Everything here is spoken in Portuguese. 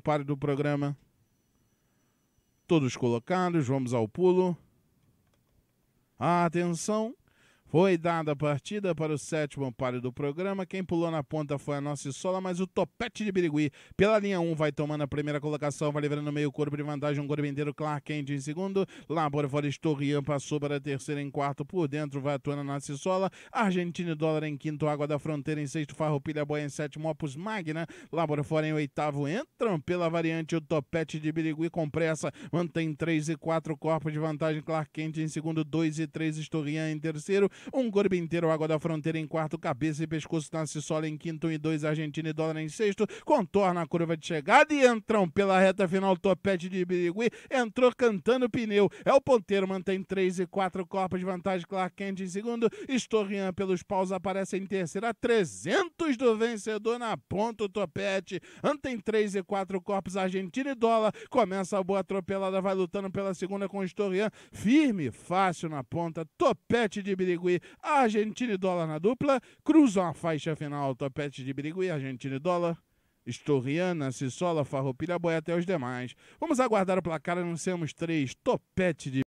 parte do programa. Todos colocados, vamos ao pulo. Atenção! Foi dada a partida para o sétimo amparo do programa. Quem pulou na ponta foi a nossa Sola, mas o topete de Birigui pela linha 1 vai tomando a primeira colocação, vai levando no meio corpo de vantagem. Um Gorbendeiro Clark Kent em segundo. Labor Forestorian passou para a terceira em quarto. Por dentro vai atuando a nossa Sola. Argentina e Dólar em quinto. Água da Fronteira em sexto. Farroupilha Boia em sétimo. Opus Magna. Labor Fora em oitavo. Entram pela variante o topete de Birigui com pressa. Mantém 3 e 4 corpos de vantagem. Clark Kent em segundo. 2 e 3 Estorian em terceiro. Um corpo inteiro, água da fronteira em quarto, cabeça e pescoço nasce sola em quinto e dois, Argentina e dólar em sexto, contorna a curva de chegada e entram pela reta final, topete de Birigui, entrou cantando pneu, é o ponteiro, mantém três e quatro corpos de vantagem, Clark Kent em segundo, Estorrian pelos paus aparece em terceiro, a 300 do vencedor na ponta, o topete, mantém três e quatro corpos, Argentina e dólar, começa a boa atropelada, vai lutando pela segunda com Estorrian, firme, fácil na ponta, topete de Birigui, Birigui, Argentina e dólar na dupla, cruzam a faixa final Topete de Birigui, Argentina e dólar. Estorriana, Cissola, Farroupilha, Boi até os demais. Vamos aguardar o placar, anunciamos três, Topete de